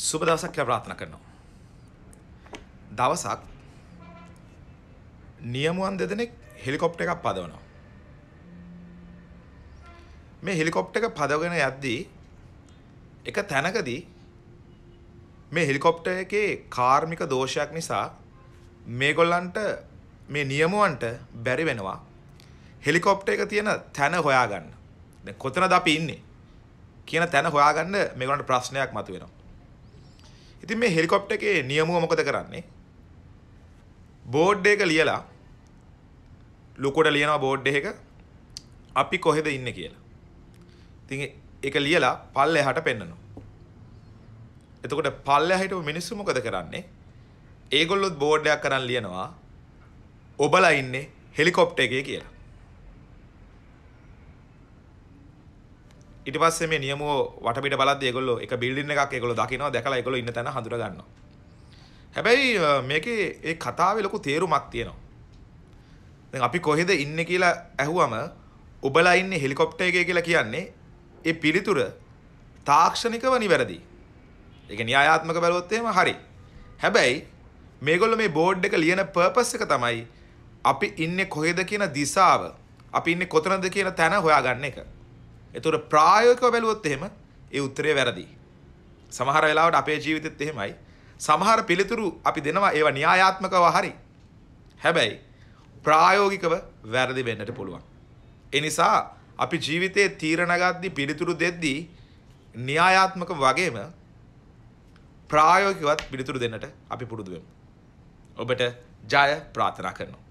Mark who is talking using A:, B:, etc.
A: සුබ දවසක් කියලා ප්‍රාර්ථනා කරනවා. දවසක් නියමුවන් දෙදෙනෙක් හෙලිකොප්ටර් එකක් පදවනවා. මේ හෙලිකොප්ටර් එක පදවගෙන යද්දී එක තැනකදී මේ හෙලිකොප්ටර් එකේ කාර්මික දෝෂයක් නිසා මේගොල්ලන්ට මේ නියමුවන්ට බැරි වෙනවා හෙලිකොප්ටර් එක තියෙන තැන හොයාගන්න. දැන් කොතනද අපි ඉන්නේ කියන තැන හොයාගන්න මේගොල්ලන්ට ප්‍රශ්නයක් මතුවෙනවා. ඉතින් මේ හෙලිකොප්ටර් එකේ නියමුව මොකද කරන්නේ? බෝඩ් එක ලියලා ලොකුට ලියනවා බෝඩ් එක අපි කොහෙද ඉන්නේ කියලා. ඉතින් ඒක ලියලා පල්ලෙහාට පෙන්නනවා. එතකොට පල්ලෙහා හිටපු මිනිස්සු මොකද කරන්නේ? ඒගොල්ලොත් බෝඩ් එකක් කරන් ලියනවා. ඔබලා ඉන්නේ හෙලිකොප්ටර් එකේ කියලා. ඉට පස්සේ මේ නියම වටපිට බලත් ඒගොල්ලෝ එක බිල්ඩින් එකක් ඒගොල්ලෝ දකිනවා දැකලා ඒගොල්ලෝ ඉන්න තැන හඳුර ගන්නවා. හැබැයි මේකේ ඒ කතාවේ ලොකු තේරුමක් තියෙනවා. දැන් අපි කොහෙද ඉන්නේ කියලා ඇහුවම ඔබලා ඉන්නේ හෙලිකොප්ටර් එකේ කියලා කියන්නේ ඒ පිළිතුර තාක්ෂණිකව නිවැරදි. ඒක න්‍යායාත්මක බැලුවොත් එහෙම හරි. හැබැයි මේගොල්ලෝ මේ බෝඩ් එක ලියන පර්පස් එක තමයි අපි ඉන්නේ කොහෙද කියන දිශාව, අපි ඉන්නේ කොතනද කියන තැන හොයාගන්න එක. එතකොට ප්‍රායෝගිකව බැලුවොත් එහෙම ඒ උත්තරේ වැරදි. සමහර වෙලාවට අපේ ජීවිතෙත් එහෙමයි. සමහර පිළිතුරු අපි දෙනවා ඒවා න්‍යායාත්මකව හරි. හැබැයි ප්‍රායෝගිකව වැරදි වෙන්නට පුළුවන්. ඒ නිසා අපි ජීවිතයේ තීරණ ගද්දි පිළිතුරු දෙද්දී න්‍යායාත්මක වගේම ප්‍රායෝගිකවත් පිළිතුරු දෙන්නට අපි පුරුදු වෙමු. ඔබට ජය ප්‍රාර්ථනා කරනවා.